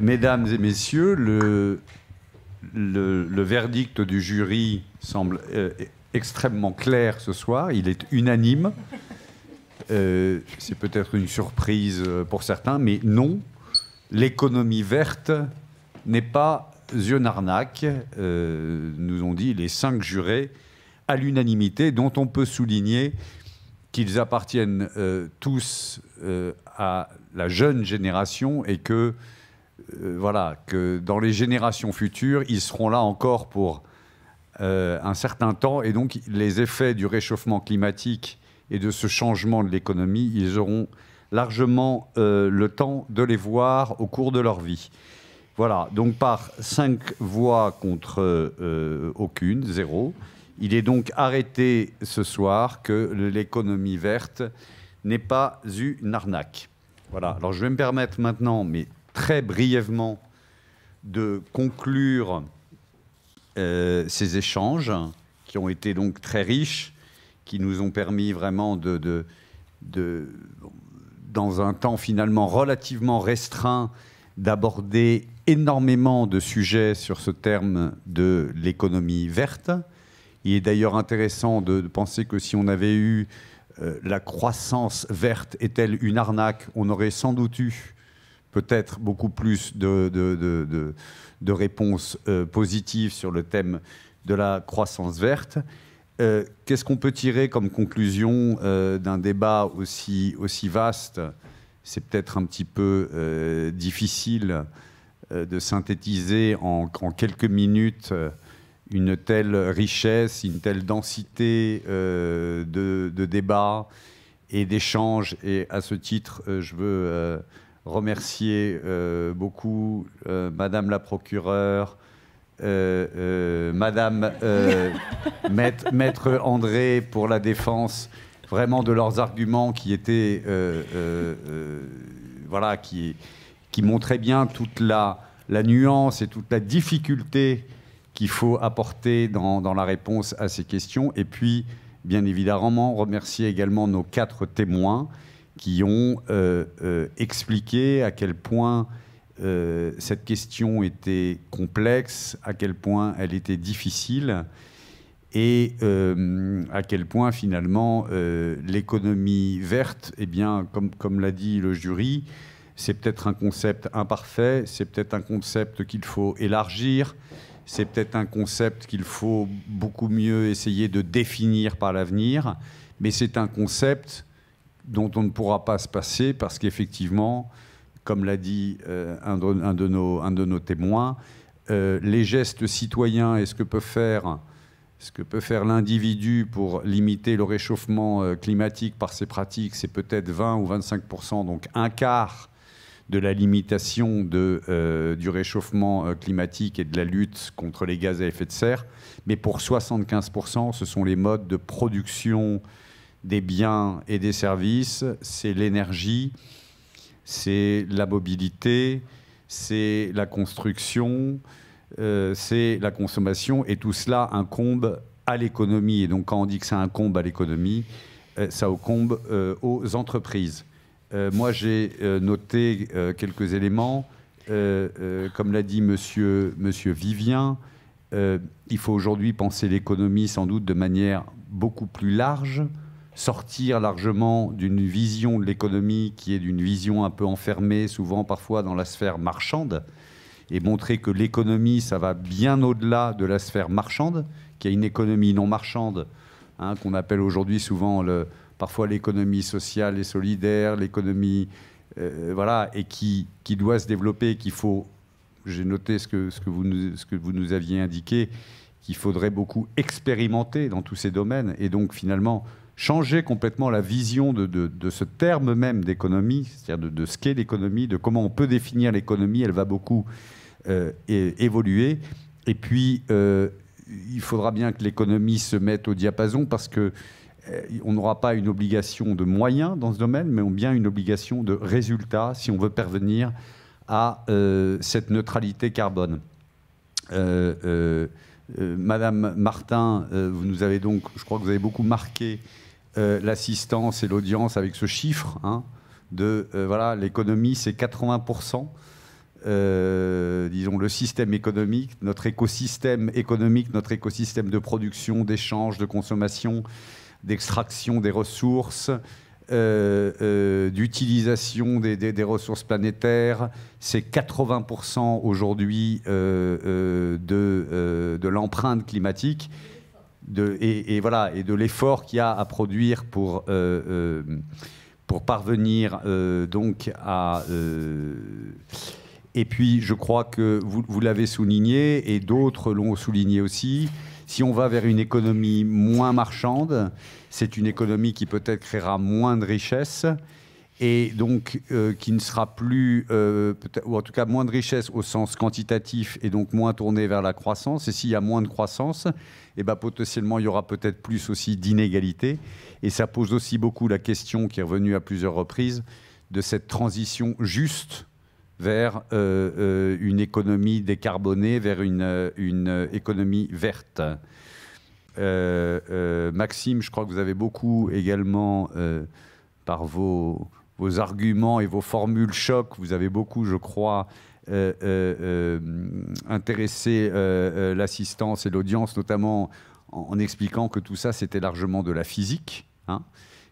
Mesdames et messieurs, le, verdict du jury semble euh, extrêmement clair ce soir. Il est unanime. Euh, c'est peut-être une surprise euh, pour certains, mais non, l'économie verte n'est pas une arnaque, nous ont dit les cinq jurés à l'unanimité, dont on peut souligner qu'ils appartiennent tous à la jeune génération et que euh, voilà, que dans les générations futures, ils seront là encore pour euh, un certain temps. Et donc, les effets du réchauffement climatique et de ce changement de l'économie, ils auront largement euh, le temps de les voir au cours de leur vie. Voilà, donc par cinq voix contre aucune, zéro, il est donc arrêté ce soir que l'économie verte n'est pas une arnaque. Voilà, alors je vais me permettre maintenant, mais très brièvement de conclure euh, ces échanges qui ont été donc très riches, qui nous ont permis vraiment de, de, dans un temps finalement relativement restreint, d'aborder énormément de sujets sur ce terme de l'économie verte. Il est d'ailleurs intéressant de, penser que si on avait eu euh, la croissance verte est-elle une arnaque, on aurait sans doute eu peut-être beaucoup plus de, de, de, de réponses euh, positives sur le thème de la croissance verte. Euh, qu'est-ce qu'on peut tirer comme conclusion euh, d'un débat aussi, aussi vaste C'est peut-être un petit peu difficile de synthétiser en, en, quelques minutes une telle richesse, une telle densité de, débats et d'échanges. Et à ce titre, je veux remercier euh, beaucoup euh, Madame la procureure, euh, Madame Maître, André pour la défense, vraiment de leurs arguments qui étaient, voilà, qui, qui montraient bien toute la, la nuance et toute la difficulté qu'il faut apporter dans, dans, la réponse à ces questions. Et puis, bien évidemment, remercier également nos quatre témoins qui ont euh, euh, expliqué à quel point euh, cette question était complexe, à quel point elle était difficile et à quel point finalement l'économie verte, eh bien, comme, comme l'a dit le jury, c'est peut-être un concept imparfait, c'est peut-être un concept qu'il faut élargir, c'est peut-être un concept qu'il faut beaucoup mieux essayer de définir par l'avenir, mais c'est un concept dont on ne pourra pas se passer parce qu'effectivement, comme l'a dit euh, un, de, nos, témoins, euh, les gestes citoyens et ce que peut faire, l'individu pour limiter le réchauffement euh, climatique par ses pratiques, c'est peut-être 20 ou 25 donc un quart de la limitation du réchauffement climatique et de la lutte contre les gaz à effet de serre. Mais pour 75 ce sont les modes de production des biens et des services, c'est l'énergie, c'est la mobilité, c'est la construction, euh, c'est la consommation, et tout cela incombe à l'économie. Et donc quand on dit que ça incombe à l'économie, euh, ça incombe euh, aux entreprises. moi, j'ai noté quelques éléments. comme l'a dit monsieur, monsieur Vivien, il faut aujourd'hui penser l'économie sans doute de manière beaucoup plus large sortir largement d'une vision de l'économie qui est d'une vision un peu enfermée, souvent parfois dans la sphère marchande, et montrer que l'économie, ça va bien au-delà de la sphère marchande, qu'il y a une économie non marchande, hein, qu'on appelle aujourd'hui souvent le, parfois l'économie sociale et solidaire, l'économie, euh, voilà, et qui, qui doit se développer, qu'il faut, j'ai noté ce que, ce, que vous nous, ce que vous nous aviez indiqué, qu'il faudrait beaucoup expérimenter dans tous ces domaines, et donc finalement changer complètement la vision de, de, ce terme même d'économie, c'est-à-dire de, ce qu'est l'économie, de comment on peut définir l'économie. Elle va beaucoup euh, évoluer. Et puis, euh, il faudra bien que l'économie se mette au diapason parce que euh, on n'aura pas une obligation de moyens dans ce domaine, mais on bien une obligation de résultats si on veut parvenir à cette neutralité carbone. Madame Martin, vous nous avez donc, je crois que vous avez beaucoup marqué euh, l'assistance et l'audience avec ce chiffre hein, de euh, voilà l'économie c'est 80%. Euh, disons le système économique, notre écosystème économique, notre écosystème de production, d'échange, de consommation, d'extraction des ressources, d'utilisation des, ressources planétaires. C'est 80% aujourd'hui de l'empreinte climatique et, voilà, et de l'effort qu'il y a à produire pour, euh, euh, parvenir euh, donc à. et puis, je crois que vous, vous l'avez souligné et d'autres l'ont souligné aussi. Si on va vers une économie moins marchande, c'est une économie qui peut-être créera moins de richesses, et donc euh, qui ne sera plus, euh, ou en tout cas moins de richesse au sens quantitatif et donc moins tournée vers la croissance. Et s'il y a moins de croissance, et eh ben potentiellement il y aura peut-être plus aussi d'inégalités. Et ça pose aussi beaucoup la question qui est revenue à plusieurs reprises de cette transition juste vers euh, une économie décarbonée, vers une, une économie verte. Maxime, je crois que vous avez beaucoup également par vos vos arguments et vos formules choc. Vous avez beaucoup, je crois, euh, euh, euh, intéressé l'assistance et l'audience, notamment en, expliquant que tout ça, c'était largement de la physique, hein,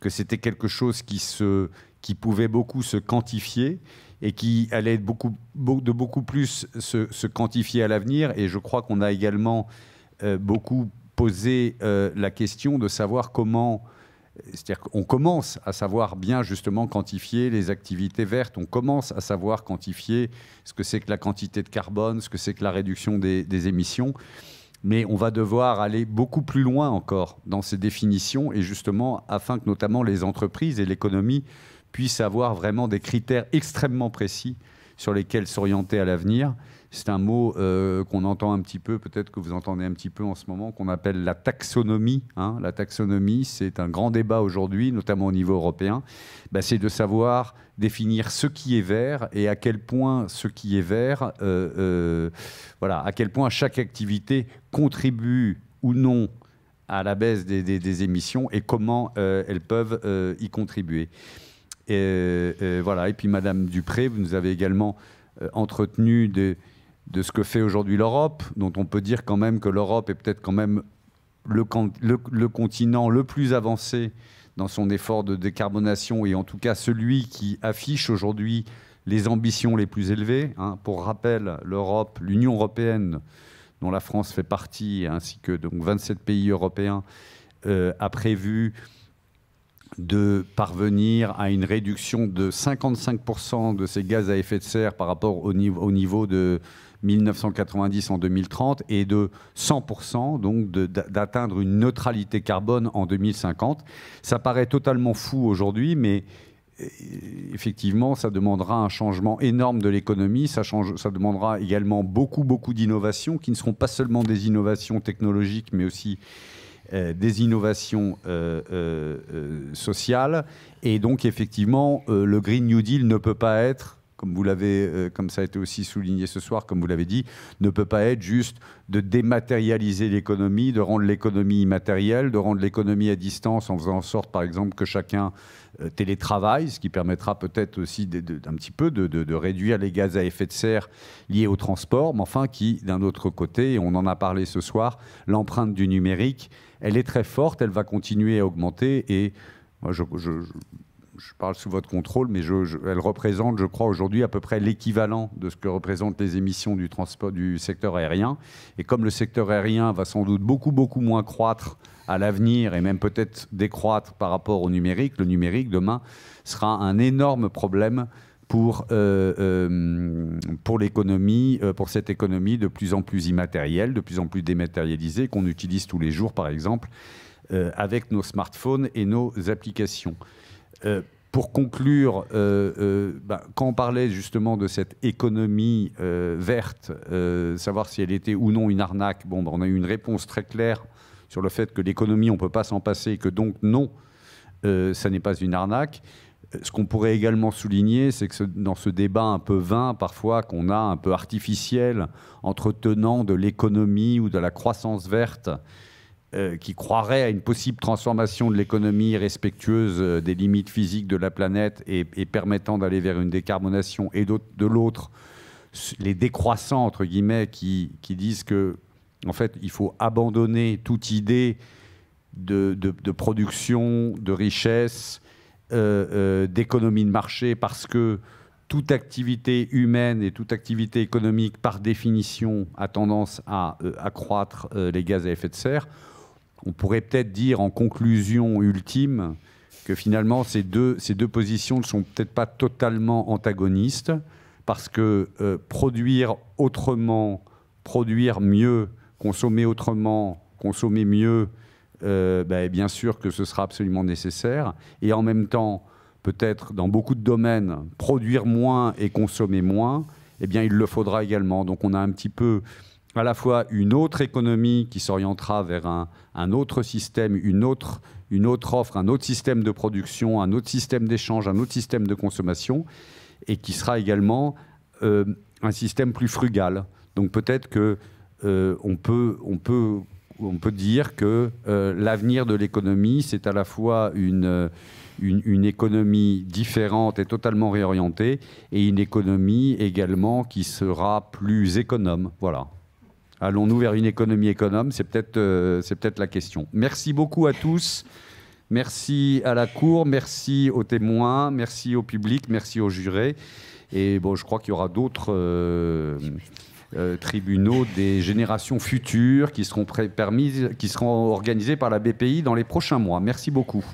que c'était quelque chose qui, se, qui pouvait beaucoup se quantifier et qui allait beaucoup, de beaucoup plus se, se quantifier à l'avenir. Et je crois qu'on a également beaucoup posé la question de savoir comment c'est-à-dire qu'on commence à savoir bien justement quantifier les activités vertes, on commence à savoir quantifier ce que c'est que la quantité de carbone, ce que c'est que la réduction des, des émissions, mais on va devoir aller beaucoup plus loin encore dans ces définitions et justement afin que notamment les entreprises et l'économie puissent avoir vraiment des critères extrêmement précis sur lesquels s'orienter à l'avenir. C'est un mot euh, qu'on entend un petit peu, peut-être que vous entendez un petit peu en ce moment, qu'on appelle la taxonomie. Hein. La taxonomie, c'est un grand débat aujourd'hui, notamment au niveau européen. Bah, c'est de savoir définir ce qui est vert et à quel point ce qui est vert, euh, euh, voilà, à quel point chaque activité contribue ou non à la baisse des, émissions et comment elles peuvent y contribuer. Et, voilà. Et puis Madame Dupré, vous nous avez également entretenu des de ce que fait aujourd'hui l'Europe, dont on peut dire quand même que l'Europe est peut-être quand même le, continent le plus avancé dans son effort de décarbonation et en tout cas celui qui affiche aujourd'hui les ambitions les plus élevées. Hein. Pour rappel, l'Europe, l'Union européenne, dont la France fait partie, ainsi que donc 27 pays européens, euh, a prévu de parvenir à une réduction de 55% de ces gaz à effet de serre par rapport au niveau, au niveau de 1990 en 2030 et de 100%, donc d'atteindre une neutralité carbone en 2050. Ça paraît totalement fou aujourd'hui, mais euh, effectivement, ça demandera un changement énorme de l'économie, ça, ça demandera également beaucoup, beaucoup d'innovations qui ne seront pas seulement des innovations technologiques, mais aussi euh, des innovations euh, euh, sociales. Et donc, effectivement, le Green New Deal ne peut pas être comme vous l'avez, euh, comme ça a été aussi souligné ce soir, comme vous l'avez dit, ne peut pas être juste de dématérialiser l'économie, de rendre l'économie immatérielle, de rendre l'économie à distance en faisant en sorte, par exemple, que chacun euh, télétravaille, ce qui permettra peut-être aussi un petit peu de, réduire les gaz à effet de serre liés au transport, mais enfin qui, d'un autre côté, et on en a parlé ce soir, l'empreinte du numérique, elle est très forte, elle va continuer à augmenter et moi, je, je parle sous votre contrôle, mais elle représente, je crois, aujourd'hui à peu près l'équivalent de ce que représentent les émissions du, transport, du secteur aérien. Et comme le secteur aérien va sans doute beaucoup, beaucoup moins croître à l'avenir et même peut-être décroître par rapport au numérique, le numérique demain sera un énorme problème pour, euh, euh, pour l'économie, euh, pour cette économie de plus en plus immatérielle, de plus en plus dématérialisée, qu'on utilise tous les jours, par exemple, avec nos smartphones et nos applications. Euh, pour conclure, euh, euh, ben, quand on parlait justement de cette économie verte, savoir si elle était ou non une arnaque, bon, ben, on a eu une réponse très claire sur le fait que l'économie, on ne peut pas s'en passer, que donc non, ça n'est pas une arnaque. Ce qu'on pourrait également souligner, c'est que dans ce débat un peu vain, parfois qu'on a un peu artificiel, entretenant de l'économie ou de la croissance verte, euh, qui croirait à une possible transformation de l'économie respectueuse euh, des limites physiques de la planète et, permettant d'aller vers une décarbonation, et de l'autre, les décroissants, entre guillemets, qui, disent que, en fait, il faut abandonner toute idée de, production, de richesse, euh, d'économie de marché, parce que toute activité humaine et toute activité économique, par définition, a tendance à accroître les gaz à effet de serre on pourrait peut-être dire en conclusion ultime que finalement ces deux, ces deux positions ne sont peut-être pas totalement antagonistes parce que euh, produire autrement, produire mieux, consommer autrement, consommer mieux, euh, bah, bien sûr que ce sera absolument nécessaire. Et en même temps, peut-être dans beaucoup de domaines, produire moins et consommer moins, eh bien il le faudra également. Donc on a un petit peu à la fois une autre économie qui s'orientera vers un, autre système, une autre, une autre offre, un autre système de production, un autre système d'échange, un autre système de consommation, et qui sera également euh, un système plus frugal. Donc peut-être que euh, on, peut, on, peut, on peut dire que euh, l'avenir de l'économie, c'est à la fois une, économie différente et totalement réorientée, et une économie également qui sera plus économe. Voilà. Allons-nous vers une économie économe C'est peut-être euh, peut la question. Merci beaucoup à tous. Merci à la Cour, merci aux témoins, merci au public, merci aux jurés. Et bon, je crois qu'il y aura d'autres euh, euh, tribunaux des générations futures qui seront, permises, qui seront organisés par la BPI dans les prochains mois. Merci beaucoup.